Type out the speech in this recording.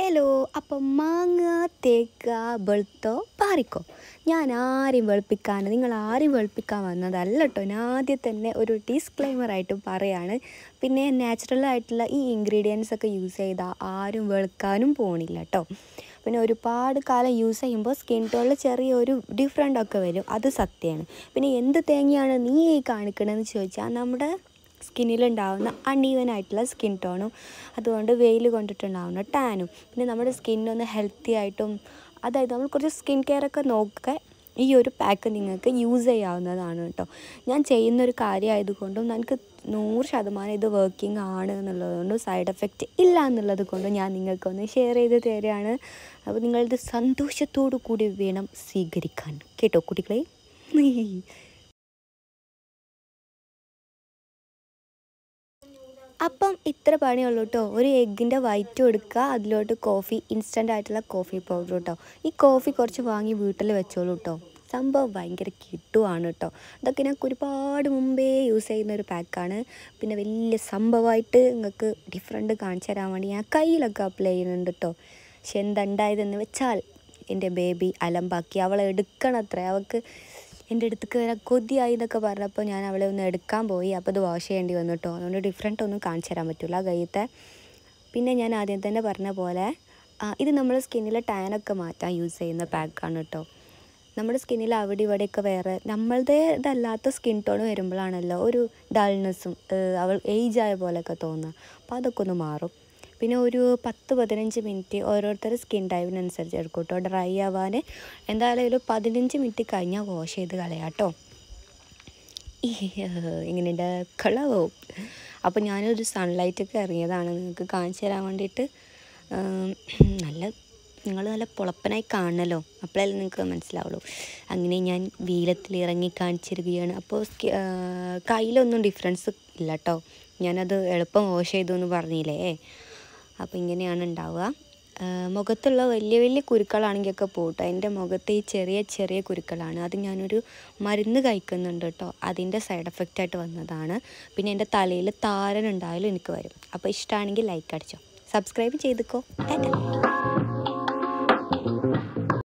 hello അപ്പം മാങ്ങ തേക്ക വെളുത്തോ പാറിക്കോ ഞാൻ ആരെയും വെളുപ്പിക്കാൻ നിങ്ങൾ ആരെയും വെളുപ്പിക്കാൻ വന്നതല്ല കേട്ടോ ഞാൻ ആദ്യം തന്നെ ഒരു ഡിസ്ക്ലൈമറായിട്ട് പറയാണ് പിന്നെ നാച്ചുറലായിട്ടുള്ള ഈ ഇൻഗ്രീഡിയൻസ് ഒക്കെ യൂസ് ചെയ്താൽ ആരും വെളുക്കാനും പോണില്ല കേട്ടോ പിന്നെ ഒരുപാട് കാലം യൂസ് ചെയ്യുമ്പോൾ സ്കിൻ ടോണിൽ ചെറിയൊരു ഡിഫറെൻ്റ് ഒക്കെ വരും അത് സത്യമാണ് പിന്നെ എന്ത് തേങ്ങയാണ് നീ കാണിക്കണമെന്ന് ചോദിച്ചാൽ നമ്മുടെ സ്കിന്നിലുണ്ടാവുന്ന അൺഈവൻ ആയിട്ടുള്ള സ്കിൻ ടോണും അതുകൊണ്ട് വെയിൽ കൊണ്ടിട്ടുണ്ടാവുന്ന ടാനും പിന്നെ നമ്മുടെ സ്കിന്നൊന്ന് ഹെൽത്തി ആയിട്ടും അതായത് നമ്മൾ കുറച്ച് സ്കിൻ കെയർ ഒക്കെ നോക്കുക ഈ ഒരു പാക്ക് നിങ്ങൾക്ക് യൂസ് ചെയ്യാവുന്നതാണ് കേട്ടോ ഞാൻ ചെയ്യുന്നൊരു കാര്യമായതുകൊണ്ടും എനിക്ക് നൂറ് ശതമാനം ഇത് വർക്കിംഗ് ആണ് എന്നുള്ളതുകൊണ്ടും സൈഡ് എഫക്റ്റ് ഇല്ല എന്നുള്ളത് കൊണ്ടും ഞാൻ നിങ്ങൾക്കൊന്ന് ഷെയർ ചെയ്ത് തരികയാണ് അപ്പോൾ നിങ്ങളിത് സന്തോഷത്തോടു കൂടി വേണം സ്വീകരിക്കാൻ കേട്ടോ കുട്ടികളെ അപ്പം ഇത്ര പണിയുള്ളൂ കേട്ടോ ഒരു എഗ്ഗിൻ്റെ വൈറ്റ് കൊടുക്കുക അതിലോട്ട് കോഫി ഇൻസ്റ്റൻ്റ് ആയിട്ടുള്ള കോഫി പൗഡർ കേട്ടോ ഈ കോഫി കുറച്ച് വാങ്ങി വീട്ടിൽ വെച്ചോളൂ കേട്ടോ സംഭവം ഭയങ്കര കിട്ടുവാണ് കേട്ടോ ഇതൊക്കെ ഞങ്ങൾക്ക് ഒരുപാട് മുമ്പേ യൂസ് ചെയ്യുന്ന ഒരു പാക്കാണ് പിന്നെ വലിയ സംഭവമായിട്ട് നിങ്ങൾക്ക് ഡിഫറെൻ്റ് കാണിച്ചു തരാൻ വേണ്ടി ഞാൻ കയ്യിലൊക്കെ അപ്ലൈ ചെയ്യുന്നുണ്ട് കേട്ടോ പക്ഷെ എന്തുണ്ടായതെന്ന് വെച്ചാൽ എൻ്റെ ബേബി അലമ്പാക്കി അവളെ എടുക്കണത്രേ അവൾക്ക് എൻ്റെ അടുത്തേക്ക് വരാൻ കൊതിയായി എന്നൊക്കെ പറഞ്ഞപ്പോൾ ഞാൻ അവളെ ഒന്ന് എടുക്കാൻ പോയി അപ്പോൾ അത് വാഷ് ചെയ്യേണ്ടി വന്നു കേട്ടോ അതുകൊണ്ട് ഡിഫറെൻ്റ് ഒന്നും കാണിച്ചു തരാൻ പറ്റില്ല കയ്യത്തെ പിന്നെ ഞാൻ ആദ്യം തന്നെ പറഞ്ഞ പോലെ ഇത് നമ്മൾ സ്കിന്നിലെ ടാനൊക്കെ മാറ്റാൻ യൂസ് ചെയ്യുന്ന പാക്കാണ് കേട്ടോ നമ്മുടെ സ്കിന്നിൽ അവിടെ ഇവിടെയൊക്കെ വേറെ നമ്മളുടേതല്ലാത്ത സ്കിൻ ടോൺ വരുമ്പോഴാണല്ലോ ഒരു ഡൾനെസ്സും അവൾ ഏജ് ആയ പോലെയൊക്കെ തോന്നുക അപ്പോൾ അതൊക്കെ ഒന്ന് മാറും പിന്നെ ഒരു പത്ത് പതിനഞ്ച് മിനിറ്റ് ഓരോരുത്തർ സ്കിൻ ടൈപ്പിനനുസരിച്ച് എടുക്കും കേട്ടോ ഡ്രൈ ആവാൻ എന്തായാലും ഒരു പതിനഞ്ച് മിനിറ്റ് കഴിഞ്ഞാൽ വാഷ് ചെയ്ത് കളയാട്ടോ ഇങ്ങനെ കളവും അപ്പോൾ ഞാനൊരു സൺലൈറ്റൊക്കെ ഇറങ്ങിയതാണ് നിങ്ങൾക്ക് കാണിച്ചു തരാൻ വേണ്ടിയിട്ട് നല്ല നിങ്ങൾ നല്ല പൊളപ്പനായി കാണണമല്ലോ അപ്പോഴല്ലേ നിങ്ങൾക്ക് മനസ്സിലാവുള്ളൂ അങ്ങനെ ഞാൻ വീലത്തിൽ ഇറങ്ങി കാണിച്ചിരിക്കുകയാണ് അപ്പോൾ കയ്യിലൊന്നും ഡിഫറൻസ് ഇല്ല കേട്ടോ ഞാനത് എളുപ്പം വാഷ് ചെയ്തു എന്ന് പറഞ്ഞില്ലേ അപ്പോൾ ഇങ്ങനെയാണ് ഉണ്ടാവുക മുഖത്തുള്ള വലിയ വലിയ കുരുക്കളാണെങ്കിലൊക്കെ പോട്ടെ എൻ്റെ മുഖത്ത് ഈ ചെറിയ ചെറിയ കുരുക്കളാണ് അത് ഞാനൊരു മരുന്ന് കഴിക്കുന്നുണ്ട് കേട്ടോ അതിൻ്റെ സൈഡ് എഫക്റ്റ് ആയിട്ട് വന്നതാണ് പിന്നെ എൻ്റെ തലയിൽ താരൻ ഉണ്ടായാലും എനിക്ക് വരും അപ്പോൾ ഇഷ്ടമാണെങ്കിൽ ലൈക്ക് അടിച്ചോ സബ്സ്ക്രൈബ് ചെയ്തുക്കോ താങ്ക്